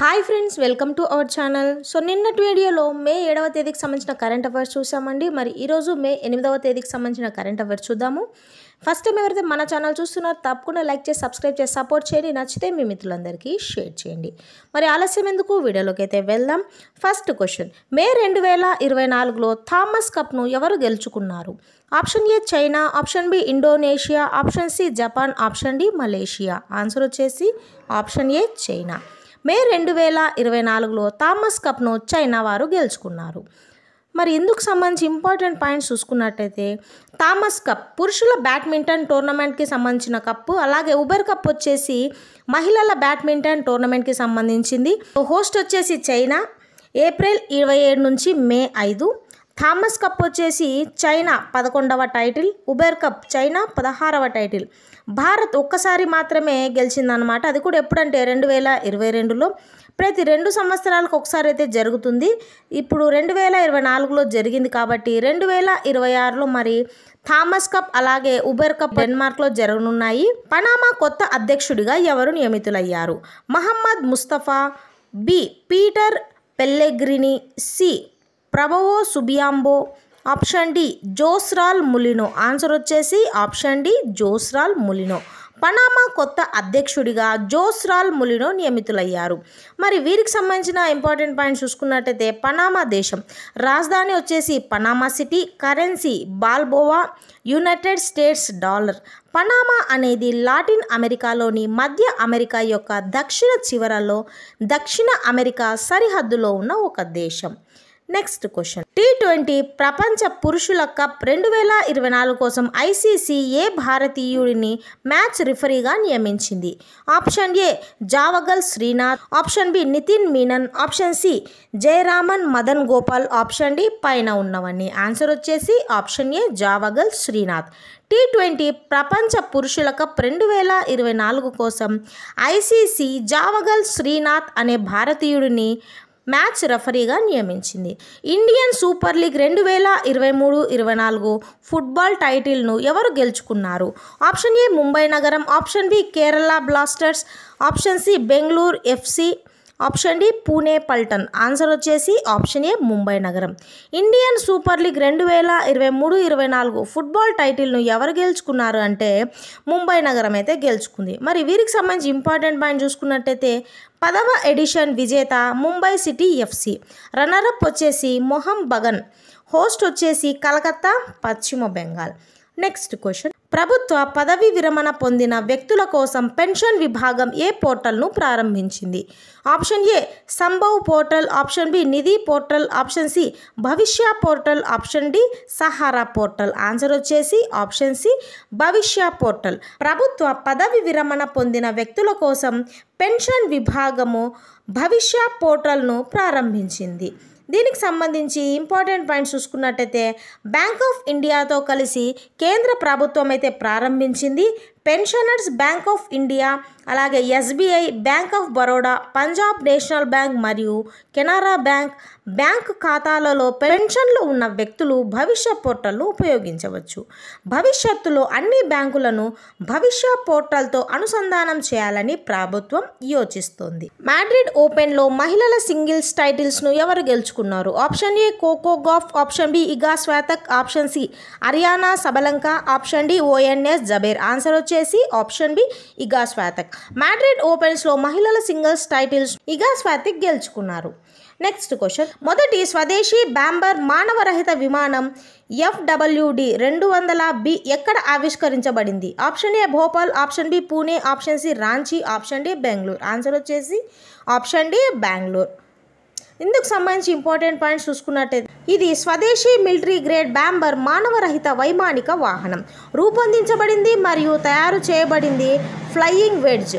hi friends welcome to our channel so నిన్నటి వీడియోలో మే ఏడవ తేదీకి సంబంధించిన కరెంట్ అఫైర్స్ చూసామండి మరి ఈరోజు మే ఎనిమిదవ తేదీకి సంబంధించిన కరెంట్ అఫైర్స్ చూద్దాము ఫస్ట్ టైం ఎవరైతే మన ఛానల్ చూస్తున్నారో తప్పకుండా లైక్ చేసి సబ్స్క్రైబ్ చేసి సపోర్ట్ చేయండి నచ్చితే మీ మిత్రులందరికీ షేర్ చేయండి మరి ఆలస్యం ఎందుకు వీడియోలోకి అయితే వెళ్దాం ఫస్ట్ క్వశ్చన్ మే రెండు వేల ఇరవై నాలుగులో థామస్ కప్ను ఎవరు గెలుచుకున్నారు option A China option B Indonesia option C Japan option D Malaysia answer వచ్చేసి ఆప్షన్ ఏ చైనా మే రెండు వేల ఇరవై నాలుగులో థామస్ కప్ను చైనా వారు గెలుచుకున్నారు మరి ఇందుకు సంబంధించి ఇంపార్టెంట్ పాయింట్స్ చూసుకున్నట్టయితే థామస్ కప్ పురుషుల బ్యాడ్మింటన్ టోర్నమెంట్కి సంబంధించిన కప్పు అలాగే ఉబెర్ కప్ వచ్చేసి మహిళల బ్యాడ్మింటన్ టోర్నమెంట్కి సంబంధించింది హోస్ట్ వచ్చేసి చైనా ఏప్రిల్ ఇరవై ఏడు నుంచి మే ఐదు థామస్ కప్ వచ్చేసి చైనా పదకొండవ టైటిల్ ఉబేర్ కప్ చైనా పదహారవ టైటిల్ భారత్ ఒక్కసారి మాత్రమే గెలిచిందనమాట అది కూడా ఎప్పుడంటే రెండు వేల ఇరవై రెండులో ప్రతి రెండు సంవత్సరాలకు ఒకసారి అయితే జరుగుతుంది ఇప్పుడు రెండు వేల ఇరవై నాలుగులో జరిగింది కాబట్టి రెండు వేల ఇరవై ఆరులో మరి థామస్ కప్ అలాగే ఉబెర్ కప్ డెన్మార్క్లో జరగనున్నాయి పనామా కొత్త అధ్యక్షుడిగా ఎవరు నియమితులయ్యారు Mohammad Mustafa B Peter Pellegrini C Prabowo Subianto option D Jose Raul Mulino answer వచ్చేసి option D Jose Raul Mulino Panama కొత్త అధ్యక్షుడిగా జోస్రాల్ ములినో నియమితులయ్యారు మరి వీరికి సంబంధించిన ఇంపార్టెంట్ పాయింట్స్ చూసుకున్నట్టయితే పనామా దేశం రాజధాని వచ్చేసి Panama City currency Balboa United States dollar Panama అనేది లాటిన్ అమెరికాలోని మధ్య అమెరికా యొక్క దక్షిణ చివరలో దక్షిణ అమెరికా సరిహద్దులో ఉన్న ఒక దేశం నెక్స్ట్ క్వశ్చన్ టీ ట్వంటీ ప్రపంచ పురుషుల కప్ రెండు వేల ఇరవై నాలుగు కోసం ఐసీసీ ఏ భారతీయుడిని మ్యాచ్ రిఫరీగా నియమించింది option A Javagal Srinath option B Nitin Menon option C Jayaraman Madan Gopal option D పైన ఉన్నవన్నీ ఆన్సర్ వచ్చేసి option A Javagal Srinath T twenty ప్రపంచ పురుషుల కప్ రెండు వేల ఇరవై నాలుగు కోసం ఐసీసీ జావగల్ శ్రీనాథ్ అనే భారతీయుడిని మ్యాచ్ రెఫరీగా నియమించింది ఇండియన్ సూపర్ లీగ్ రెండు వేల ఇరవై మూడు ఇరవై నాలుగు ఫుట్బాల్ టైటిల్ను ఎవరు గెలుచుకున్నారు ఆప్షన్ ఏ ముంబై నగరం option B Kerala Blasters option C Bengaluru FC option D Pune Paltan answer వచ్చేసి ఆప్షన్ ఏ ముంబై నగరం ఇండియన్ సూపర్ లీగ్ రెండు వేల ఇరవై మూడు ఇరవై నాలుగు ఫుట్బాల్ టైటిల్ను ఎవరు గెలుచుకున్నారు అంటే ముంబై నగరం అయితే గెలుచుకుంది మరి వీరికి సంబంధించి ఇంపార్టెంట్ పాయింట్ చూసుకున్నట్టయితే పదవ ఎడిషన్ విజేత ముంబై సిటీ ఎఫ్సి రన్నరప్ వచ్చేసి మొహం బగన్ హోస్ట్ వచ్చేసి కలకత్తా పశ్చిమ బెంగాల్ నెక్స్ట్ క్వశ్చన్ ప్రభుత్వ పదవి విరమణ పొందిన వ్యక్తుల కోసం పెన్షన్ విభాగం ఏ పోర్టల్ను ప్రారంభించింది option A Sambhav portal option B Nidhi portal option C Bhavishya portal option D Sahara portal answer వచ్చేసి ఆప్షన్ సి భవిష్య పోర్టల్ ప్రభుత్వ పదవి విరమణ పొందిన వ్యక్తుల కోసం పెన్షన్ విభాగము భవిష్య పోర్టల్ను ప్రారంభించింది దీనికి సంబంధించి ఇంపార్టెంట్ పాయింట్స్ చూసుకున్నట్టయితే బ్యాంక్ ఆఫ్ ఇండియాతో కలిసి కేంద్ర ప్రభుత్వం అయితే ప్రారంభించింది పెన్షనర్స్ బ్యాంక్ ఆఫ్ ఇండియా అలాగే SBI Bank of Baroda Punjab National Bank మరియు కెనరా బ్యాంక్ బ్యాంక్ ఖాతాలలో పెన్షన్లు ఉన్న వ్యక్తులు భవిష్య పోర్టల్ను ఉపయోగించవచ్చు భవిష్యత్తులో అన్ని బ్యాంకులను భవిష్య పోర్టల్తో అనుసంధానం చేయాలని ప్రభుత్వం యోచిస్తోంది మాడ్రిడ్ ఓపెన్లో మహిళల సింగిల్స్ టైటిల్స్ను ఎవరు గెలుచుకున్నారు option A Coco Gauff option B Iga Swiatek option C Aryna Sabalenka option D O N S Jabeur answer వచ్చే వచ్చేసి ఆప్షన్ బి ఇగా స్వాతక్ మ్యాడ్రిడ్ ఓపెన్స్లో మహిళల సింగిల్స్ టైటిల్స్ ఇగా స్వాతిక్ గెలుచుకున్నారు నెక్స్ట్ క్వశ్చన్ మొదటి స్వదేశీ బ్యాంబర్ మానవరహిత విమానం ఎఫ్డబ్ల్యూడి రెండు వందల బి ఎక్కడ ఆవిష్కరించబడింది option A Bhopal option B Pune option C Ranchi option D Bengaluru answer వచ్చేసి ఆప్షన్ డి బెంగళూరు ఇందుకు సంబంధించి ఇంపార్టెంట్ పాయింట్స్ చూసుకున్నట్టయితే ఇది స్వదేశీ మిలిటరీ గ్రేడ్ బ్యాంబర్ మానవరహిత వైమానిక వాహనం రూపొందించబడింది మరియు తయారు చేయబడింది ఫ్లయింగ్ వెడ్జ్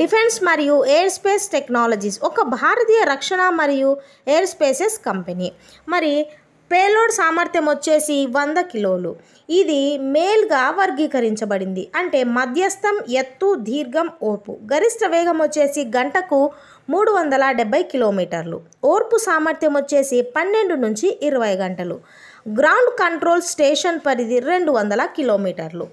డిఫెన్స్ మరియు ఎయిర్ స్పేస్ టెక్నాలజీస్ ఒక భారతీయ రక్షణ మరియు ఎయిర్ స్పేసెస్ కంపెనీ మరి పేలోడ్ సామర్థ్యం వచ్చేసి వంద కిలోలు ఇది మేల్గా వర్గీకరించబడింది అంటే మధ్యస్థం ఎత్తు దీర్ఘం ఓర్పు గరిష్ట వేగం వచ్చేసి గంటకు మూడు వందల డెబ్బై కిలోమీటర్లు ఓర్పు సామర్థ్యం వచ్చేసి పన్నెండు నుంచి ఇరవై గంటలు గ్రౌండ్ కంట్రోల్ స్టేషన్ పరిధి రెండు వందల కిలోమీటర్లు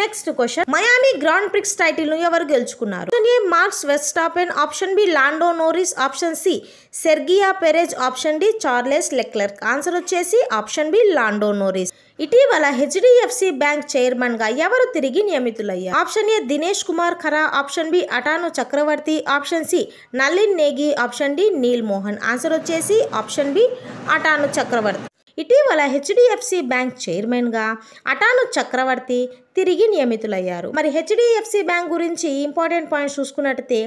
next question Miami Grand Prix title ను ఎవరు గెలుచుకున్నారు option A Max Verstappen option B Lando Norris option C Sergio Perez option D Charles Leclerc answer వచ్చేసి ఆప్షన్ బి లాండో నోరిస్ ఇటీవల హెచ్డిఎఫ్సి బ్యాంక్ చైర్మన్ గా ఎవరు తిరిగి నియమితులయ్యారు option A Dinesh Kumar Khara option B Atanu Chakraborty option C Nalin Negi option D Neal Mohan answer వచ్చేసి option B Atanu Chakraborty ఇటీవల HDFC Bank చైర్మన్గా అటాను చక్రవర్తి తిరిగి నియమితులయ్యారు మరి హెచ్డిఎఫ్సి బ్యాంక్ గురించి ఇంపార్టెంట్ పాయింట్స్ చూసుకున్నట్టయితే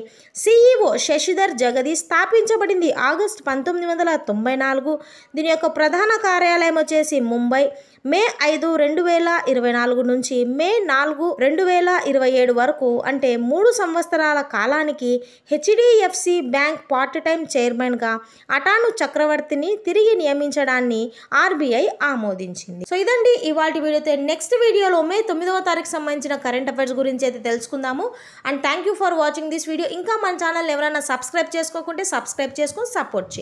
సిఈఓ శశిధర్ జగదీష్ స్థాపించబడింది ఆగస్టు పంతొమ్మిది వందల తొంభై నాలుగు దీని యొక్క ప్రధాన కార్యాలయం వచ్చేసి ముంబై మే ఐదు రెండు వేల ఇరవై నాలుగు నుంచి మే నాలుగు రెండు వేల ఇరవై ఏడు వరకు అంటే మూడు సంవత్సరాల కాలానికి హెచ్డిఎఫ్సి బ్యాంక్ పార్ట్ టైం చైర్మన్గా అటాను చక్రవర్తిని తిరిగి నియమించడాన్ని ఆర్బీఐ ఆమోదించింది సో ఇదండి ఇవాటి వీడియోతో నెక్స్ట్ వీడియోలో మే తొమ్మిదవ తారీఖు సంబంధించిన కరెంట్ అఫైర్స్ గురించి అయితే తెలుసుకుందాము and thank you for watching this video ఇంకా మన ఛానల్ ఎవరైనా సబ్స్క్రైబ్ చేసుకోకుంటే సబ్స్క్రైబ్ చేసుకొని సపోర్ట్ చేయండి